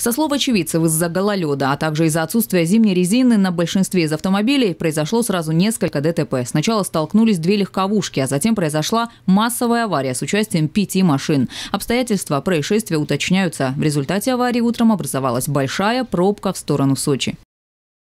Со слов очевидцев, из-за гололеда, а также из-за отсутствия зимней резины на большинстве из автомобилей произошло сразу несколько ДТП. Сначала столкнулись две легковушки, а затем произошла массовая авария с участием пяти машин. Обстоятельства происшествия уточняются. В результате аварии утром образовалась большая пробка в сторону Сочи.